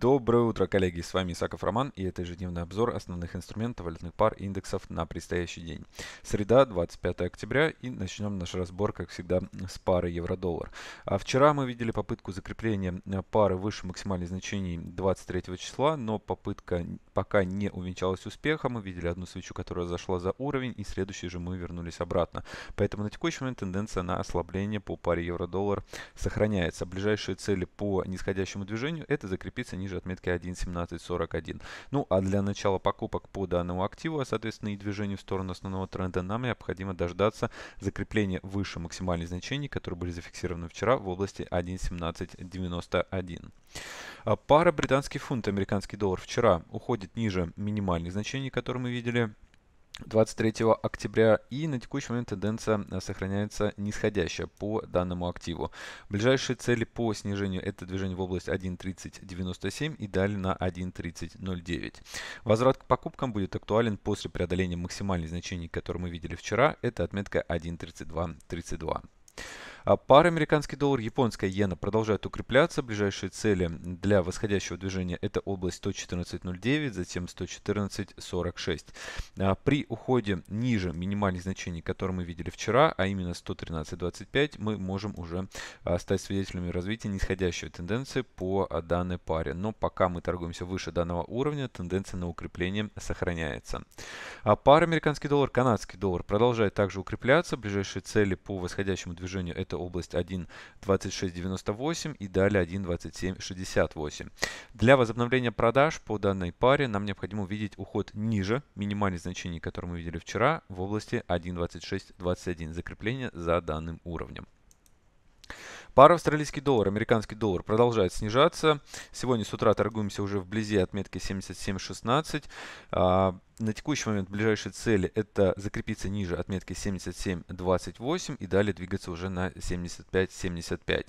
Доброе утро, коллеги! С вами Исаков Роман и это ежедневный обзор основных инструментов валютных пар и индексов на предстоящий день. Среда, 25 октября и начнем наш разбор, как всегда, с пары евро-доллар. А вчера мы видели попытку закрепления пары выше максимальных значений 23 числа, но попытка пока не увенчалась успехом. Мы видели одну свечу, которая зашла за уровень и следующий же мы вернулись обратно. Поэтому на текущий момент тенденция на ослабление по паре евро-доллар сохраняется. Ближайшие цели по нисходящему движению это закрепиться ниже ниже отметки 1.1741. Ну а для начала покупок по данному активу, а соответственно и движению в сторону основного тренда, нам необходимо дождаться закрепления выше максимальных значений, которые были зафиксированы вчера в области 1.1791. А, пара британский фунт, американский доллар вчера уходит ниже минимальных значений, которые мы видели 23 октября и на текущий момент тенденция э, сохраняется нисходящая по данному активу. Ближайшие цели по снижению это движение в область 1.3097 и далее на 1.3009. Возврат к покупкам будет актуален после преодоления максимальных значений, которые мы видели вчера, это отметка 1.3232. А пара американский доллар, японская иена продолжают укрепляться. Ближайшие цели для восходящего движения это область 114.09, затем 114.46. А при уходе ниже минимальных значений, которые мы видели вчера, а именно 113.25, мы можем уже а, стать свидетелями развития нисходящей тенденции по данной паре. Но пока мы торгуемся выше данного уровня, тенденция на укрепление сохраняется. Пара американский доллар, канадский доллар продолжает также укрепляться. Ближайшие цели по восходящему движению это это область 1.2698 и далее 1.2768. Для возобновления продаж по данной паре нам необходимо увидеть уход ниже минимальных значений, которые мы видели вчера, в области 1.2621, закрепление за данным уровнем. Пара австралийский доллар, американский доллар продолжает снижаться. Сегодня с утра торгуемся уже вблизи отметки 77.16 на текущий момент ближайшие цели это закрепиться ниже отметки 77.28 и далее двигаться уже на 75.75.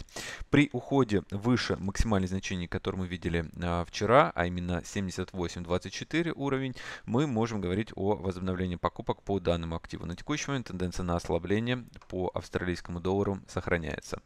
При уходе выше максимальных значений, которые мы видели а, вчера, а именно 78.24 уровень, мы можем говорить о возобновлении покупок по данному активу. На текущий момент тенденция на ослабление по австралийскому доллару сохраняется.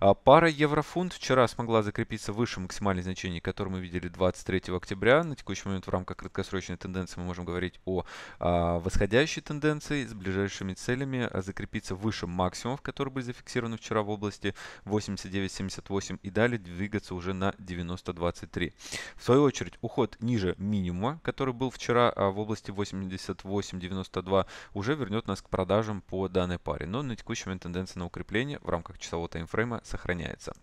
А, пара евро-фунт вчера смогла закрепиться выше максимальных значений, которые мы видели 23 октября. На текущий момент в рамках краткосрочной тенденции мы можем говорить говорить о а, восходящей тенденции с ближайшими целями а, закрепиться выше максимумов, которые были зафиксированы вчера в области 89.78 и далее двигаться уже на 90.23. В свою очередь уход ниже минимума, который был вчера а, в области 88.92, уже вернет нас к продажам по данной паре. Но на текущий момент тенденция на укрепление в рамках часового таймфрейма сохраняется.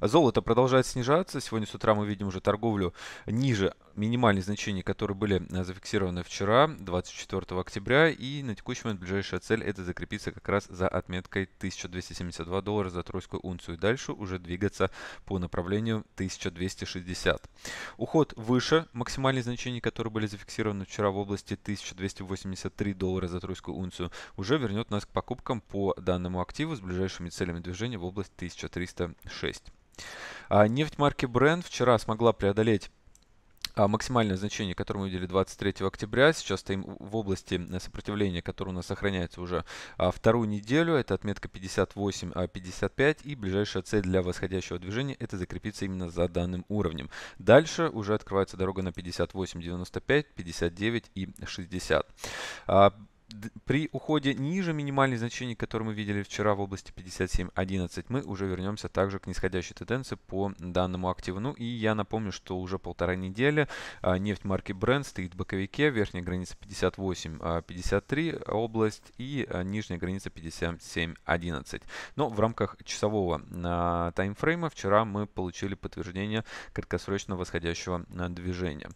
Золото продолжает снижаться. Сегодня с утра мы видим уже торговлю ниже минимальные значения, которые были э, зафиксированы вчера, 24 октября, и на текущий момент ближайшая цель это закрепиться как раз за отметкой 1272 доллара за тройскую унцию. И дальше уже двигаться по направлению 1260. Уход выше максимальные значения, которые были зафиксированы вчера в области 1283 доллара за тройскую унцию, уже вернет нас к покупкам по данному активу с ближайшими целями движения в область 1306. А нефть марки Brent вчера смогла преодолеть а максимальное значение, которое мы видели 23 октября, сейчас стоим в области э, сопротивления, которое у нас сохраняется уже а, вторую неделю. Это отметка 58-55 а, и ближайшая цель для восходящего движения это закрепиться именно за данным уровнем. Дальше уже открывается дорога на 58-95, 59 и 60 при уходе ниже минимальных значений, которые мы видели вчера в области 57.11, мы уже вернемся также к нисходящей тенденции по данному активу. Ну и я напомню, что уже полтора недели а, нефть марки Brent стоит в боковике, верхняя граница 58.53 а, область и а, нижняя граница 57.11. Но в рамках часового таймфрейма вчера мы получили подтверждение краткосрочного восходящего движения.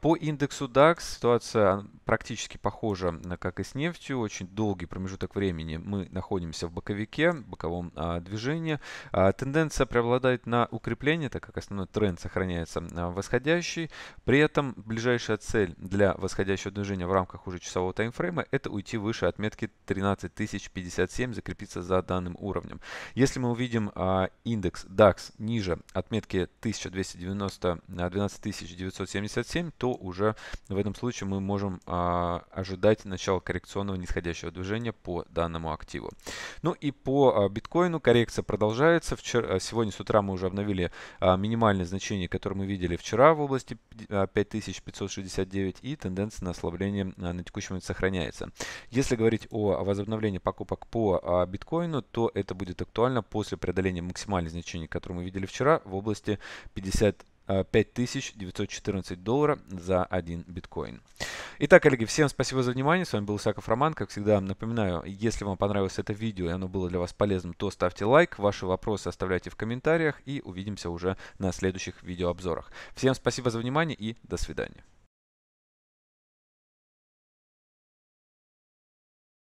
По индексу DAX ситуация практически похожа, на как как и с нефтью, очень долгий промежуток времени мы находимся в боковике, боковом а, движении. А, тенденция преобладает на укрепление, так как основной тренд сохраняется а, восходящий. При этом ближайшая цель для восходящего движения в рамках уже часового таймфрейма – это уйти выше отметки 13057, закрепиться за данным уровнем. Если мы увидим а, индекс DAX ниже отметки 1290, 12977, а, то уже в этом случае мы можем а, ожидать начала начала коррекционного нисходящего движения по данному активу. Ну и по а, биткоину коррекция продолжается. Вчера, сегодня с утра мы уже обновили а, минимальное значение, которое мы видели вчера в области 5569 а, и тенденция на ослабление на текущем момент сохраняется. Если говорить о возобновлении покупок по биткоину, то это будет актуально после преодоления максимальных значений, которые мы видели вчера в области 50 5914 э, долларов за один биткоин. Итак, коллеги, всем спасибо за внимание. С вами был Исаков Роман. Как всегда, напоминаю, если вам понравилось это видео и оно было для вас полезным, то ставьте лайк, ваши вопросы оставляйте в комментариях и увидимся уже на следующих видеообзорах. Всем спасибо за внимание и до свидания.